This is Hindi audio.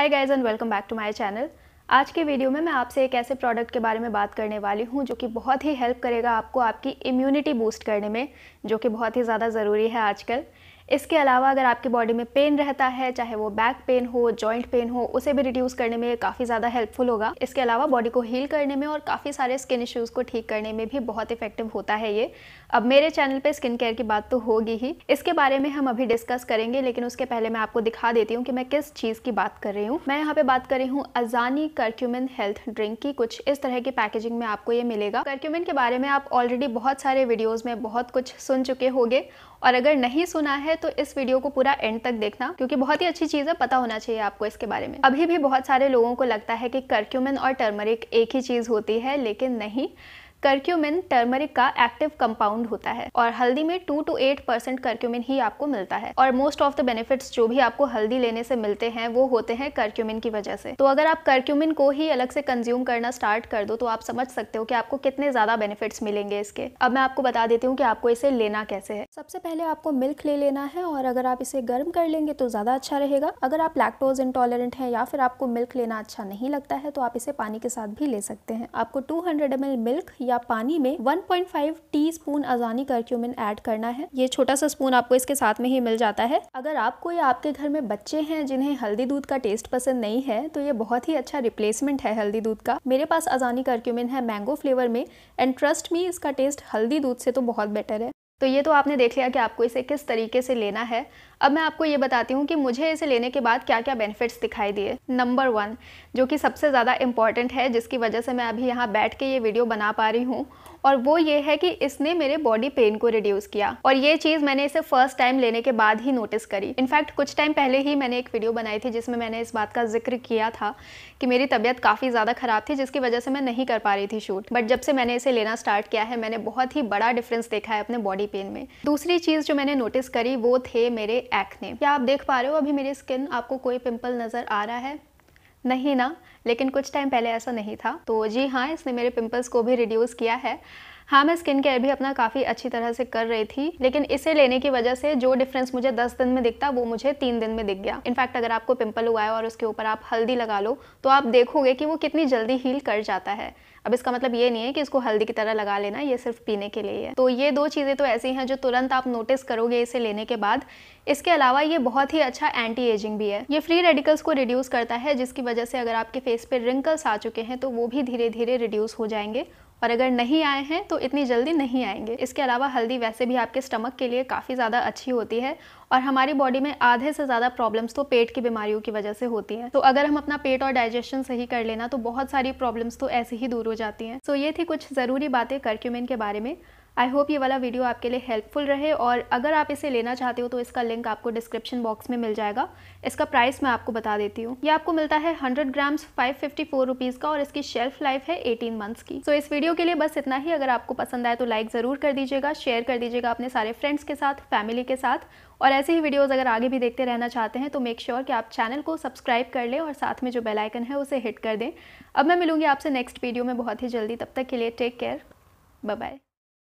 hi guys and welcome back to my channel आज के वीडियो में मैं आपसे एक ऐसे प्रोडक्ट के बारे में बात करने वाली हूं जो कि बहुत ही हेल्प करेगा आपको आपकी इम्यूनिटी बूस्ट करने में जो कि बहुत ही ज़्यादा ज़रूरी है आजकल इसके अलावा अगर आपके बॉडी में पेन रहता है चाहे वो बैक पेन हो जॉइंट पेन हो उसे भी रिड्यूस करने में काफ़ी ज़्यादा हेल्पफुल होगा इसके अलावा बॉडी को हील करने में और काफ़ी सारे स्किन इश्यूज़ को ठीक करने में भी बहुत इफेक्टिव होता है ये अब मेरे चैनल पर स्किन केयर की बात तो होगी ही इसके बारे में हम अभी डिस्कस करेंगे लेकिन उसके पहले मैं आपको दिखा देती हूँ कि मैं किस चीज़ की बात कर रही हूँ मैं यहाँ पे बात कर रही हूँ अजानी कर्क्यूमिन हेल्थ ड्रिंक की कुछ इस तरह की पैकेजिंग में आपको ये मिलेगा कर्क्यूमिन के बारे में आप ऑलरेडी बहुत सारे वीडियोज़ में बहुत कुछ सुन चुके होंगे और अगर नहीं सुना है तो इस वीडियो को पूरा एंड तक देखना क्योंकि बहुत ही अच्छी चीज़ है पता होना चाहिए आपको इसके बारे में अभी भी बहुत सारे लोगों को लगता है कि कर्क्यूमिन और टर्मरिक एक ही चीज़ होती है लेकिन नहीं करक्यूमिन टर्मरिक का एक्टिव कंपाउंड होता है और हल्दी में two to eight percent curcumin ही आपको मिलता है और मोस्ट ऑफ द बेनिफिट्स जो भी आपको हल्दी लेने से मिलते हैं वो होते हैं करक्यूमिन की वजह से तो अगर आप करक्यूमिन को ही अलग से कंज्यूम करना स्टार्ट कर दो तो आप समझ सकते हो कि आपको कितने ज्यादा बेनिफिट्स मिलेंगे इसके अब मैं आपको बता देती हूँ की आपको इसे लेना कैसे है सबसे पहले आपको मिल्क ले लेना है और अगर आप इसे गर्म कर लेंगे तो ज्यादा अच्छा रहेगा अगर आप लैक्टोज इंटॉलरेंट है या फिर आपको मिल्क लेना अच्छा नहीं लगता है तो आप इसे पानी के साथ भी ले सकते हैं आपको टू हंड्रेड मिल्क या पानी में 1.5 टीस्पून अजानी करक्यूमिन ऐड करना है ये छोटा सा स्पून आपको इसके साथ में ही मिल जाता है अगर आपको या आपके घर में बच्चे हैं जिन्हें हल्दी दूध का टेस्ट पसंद नहीं है तो ये बहुत ही अच्छा रिप्लेसमेंट है हल्दी दूध का मेरे पास अजानी करक्यूमिन है मैंगो फ्लेवर में एंड ट्रस्ट मी इसका टेस्ट हल्दी दूध से तो बहुत बेटर है तो ये तो आपने देख लिया कि आपको इसे किस तरीके से लेना है अब मैं आपको ये बताती हूँ कि मुझे इसे लेने के बाद क्या क्या बेनिफिट्स दिखाई दिए नंबर वन जो कि सबसे ज़्यादा इम्पॉर्टेंट है जिसकी वजह से मैं अभी यहाँ बैठ के ये वीडियो बना पा रही हूँ और वो ये है कि इसने मेरे बॉडी पेन को रिड्यूस किया और ये चीज़ मैंने इसे फर्स्ट टाइम लेने के बाद ही नोटिस करी इनफैक्ट कुछ टाइम पहले ही मैंने एक वीडियो बनाई थी जिसमें मैंने इस बात का जिक्र किया था कि मेरी तबीयत काफ़ी ज़्यादा ख़राब थी जिसकी वजह से मैं नहीं कर पा रही थी शूट बट जब से मैंने इसे लेना स्टार्ट किया है मैंने बहुत ही बड़ा डिफरेंस देखा है अपने बॉडी पेन में दूसरी चीज़ जो मैंने नोटिस करी वो थे मेरे एक्ने क्या आप देख पा रहे हो अभी मेरी स्किन आपको कोई पिंपल नज़र आ रहा है नहीं ना लेकिन कुछ टाइम पहले ऐसा नहीं था तो जी हाँ इसने मेरे पिंपल्स को भी रिड्यूस किया है हाँ मैं स्किन केयर भी अपना काफ़ी अच्छी तरह से कर रही थी लेकिन इसे लेने की वजह से जो डिफरेंस मुझे दस दिन में दिखता वो मुझे तीन दिन में दिख गया इनफैक्ट अगर आपको पिंपल हुआ है और उसके ऊपर आप हल्दी लगा लो तो आप देखोगे कि वो कितनी जल्दी हील कर जाता है अब इसका मतलब ये नहीं है कि इसको हल्दी की तरह लगा लेना ये सिर्फ पीने के लिए है तो ये दो चीज़ें तो ऐसी हैं जो तुरंत आप नोटिस करोगे इसे लेने के बाद इसके अलावा ये बहुत ही अच्छा एंटी एजिंग भी है ये फ्री रेडिकल्स को रिड्यूस करता है जिसकी वजह से अगर आपके फेस पे रिंकल्स आ चुके हैं तो वो भी धीरे धीरे रिड्यूस हो जाएंगे और अगर नहीं आए हैं तो इतनी जल्दी नहीं आएंगे इसके अलावा हल्दी वैसे भी आपके स्टमक के लिए काफ़ी ज़्यादा अच्छी होती है और हमारी बॉडी में आधे से ज़्यादा प्रॉब्लम्स तो पेट की बीमारियों की वजह से होती हैं तो अगर हम अपना पेट और डाइजेशन सही कर लेना तो बहुत सारी प्रॉब्लम्स तो ऐसे ही दूर हो जाती हैं सो तो ये थी कुछ ज़रूरी बातें करक्यूमिन के बारे में आई होप ये वाला वीडियो आपके लिए हेल्पफुल रहे और अगर आप इसे लेना चाहते हो तो इसका लिंक आपको डिस्क्रिप्शन बॉक्स में मिल जाएगा इसका प्राइस मैं आपको बता देती हूँ ये आपको मिलता है 100 ग्राम्स 554 रुपीस का और इसकी शेल्फ लाइफ है 18 मंथ्स की सो so, इस वीडियो के लिए बस इतना ही अगर आपको पसंद आए तो लाइक ज़रूर कर दीजिएगा शेयर कर दीजिएगा अपने सारे फ्रेंड्स के साथ फैमिली के साथ और ऐसे ही वीडियोज़ अगर आगे भी देखते रहना चाहते हैं तो मेक श्योर sure कि आप चैनल को सब्सक्राइब कर लें और साथ में जो बेलाइकन है उसे हिट कर दें अब मैं मिलूंगी आपसे नेक्स्ट वीडियो में बहुत ही जल्दी तब तक के लिए टेक केयर बाय